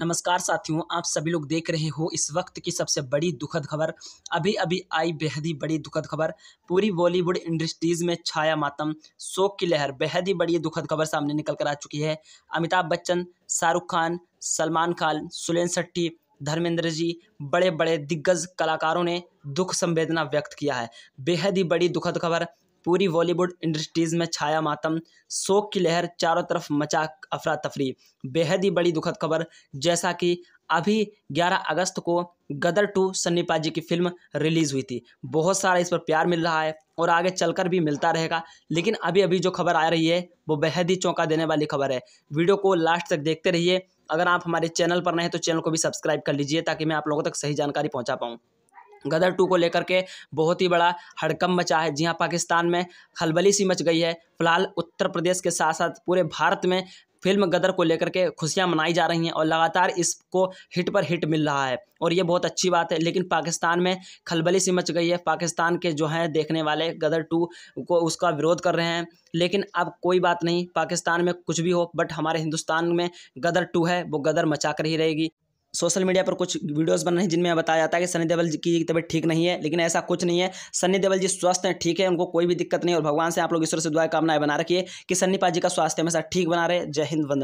नमस्कार साथियों आप सभी लोग देख रहे हो इस वक्त की सबसे बड़ी दुखद खबर अभी अभी आई बेहद ही बड़ी दुखद खबर पूरी बॉलीवुड इंडस्ट्रीज में छाया मातम शोक की लहर बेहद ही बड़ी दुखद खबर सामने निकल कर आ चुकी है अमिताभ बच्चन शाहरुख खान सलमान खान सुलेन शट्टी धर्मेंद्र जी बड़े बड़े दिग्गज कलाकारों ने दुख संवेदना व्यक्त किया है बेहद ही बड़ी दुखद खबर पूरी बॉलीवुड इंडस्ट्रीज़ में छाया मातम शोक की लहर चारों तरफ मचा अफरा तफरी बेहद ही बड़ी दुखद खबर जैसा कि अभी 11 अगस्त को गदर टू सन्नीपा जी की फिल्म रिलीज़ हुई थी बहुत सारा इस पर प्यार मिल रहा है और आगे चलकर भी मिलता रहेगा लेकिन अभी अभी जो खबर आ रही है वो बेहद ही चौंका देने वाली खबर है वीडियो को लास्ट तक देखते रहिए अगर आप हमारे चैनल पर नहीं तो चैनल को भी सब्सक्राइब कर लीजिए ताकि मैं आप लोगों तक सही जानकारी पहुँचा पाऊँ गदर टू को लेकर के बहुत ही बड़ा हड़कम मचा है जी हाँ पाकिस्तान में खलबली सी मच गई है फिलहाल उत्तर प्रदेश के साथ साथ पूरे भारत में फिल्म गदर को लेकर के खुशियां मनाई जा रही हैं और लगातार इसको हिट पर हिट मिल रहा है और ये बहुत अच्छी बात है लेकिन पाकिस्तान में खलबली सी मच गई है पाकिस्तान के जो हैं देखने वाले गदर टू को उसका विरोध कर रहे हैं लेकिन अब कोई बात नहीं पाकिस्तान में कुछ भी हो बट हमारे हिंदुस्तान में गदर टू है वो गदर मचा कर ही रहेगी सोशल मीडिया पर कुछ वीडियोस बन रहे हैं जिनमें बताया जाता है कि सनी देवल जी की तबीयत ठीक नहीं है लेकिन ऐसा कुछ नहीं है सनी देवल जी स्वस्थ हैं ठीक है उनको कोई भी दिक्कत नहीं और भगवान से आप लोग ईश्वर से दुआ कामनाएं बना रखिए कि सन्नी पाजी का स्वास्थ्य हमेशा ठीक बना रहे जय हिंद वंदन